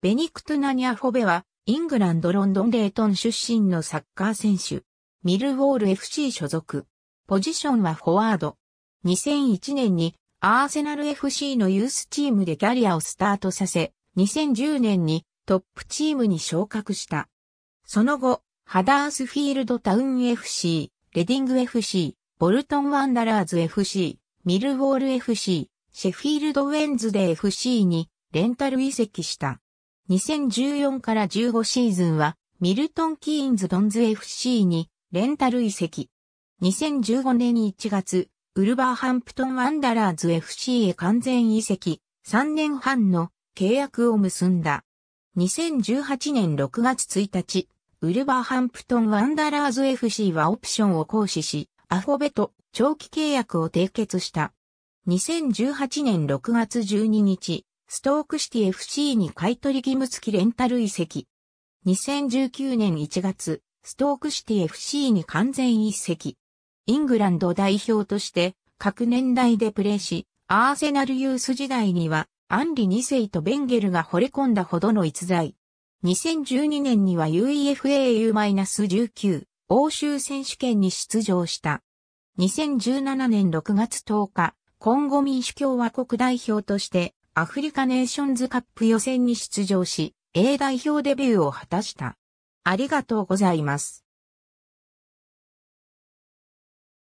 ベニクトゥナニャフォベは、イングランドロンドンレイトン出身のサッカー選手。ミルウォール FC 所属。ポジションはフォワード。2001年にアーセナル FC のユースチームでキャリアをスタートさせ、2010年にトップチームに昇格した。その後、ハダースフィールドタウン FC、レディング FC、ボルトンワンダラーズ FC、ミルウォール FC、シェフィールドウェンズで FC にレンタル移籍した。2014から15シーズンは、ミルトン・キーンズ・ドンズ FC にレンタル移籍。2015年1月、ウルバーハンプトン・ワンダラーズ FC へ完全移籍、3年半の契約を結んだ。2018年6月1日、ウルバーハンプトン・ワンダラーズ FC はオプションを行使し、アホベと長期契約を締結した。2018年6月12日、ストークシティ FC に買取義務付きレンタル移籍。2019年1月、ストークシティ FC に完全移籍。イングランド代表として各年代でプレーし、アーセナルユース時代にはアンリ2世とベンゲルが惚れ込んだほどの逸材。2012年には UEFAU-19 欧州選手権に出場した。2017年6月10日、コンゴ民主共和国代表としてアフリカネーションズカップ予選に出場し、A 代表デビューを果たした。ありがとうございます。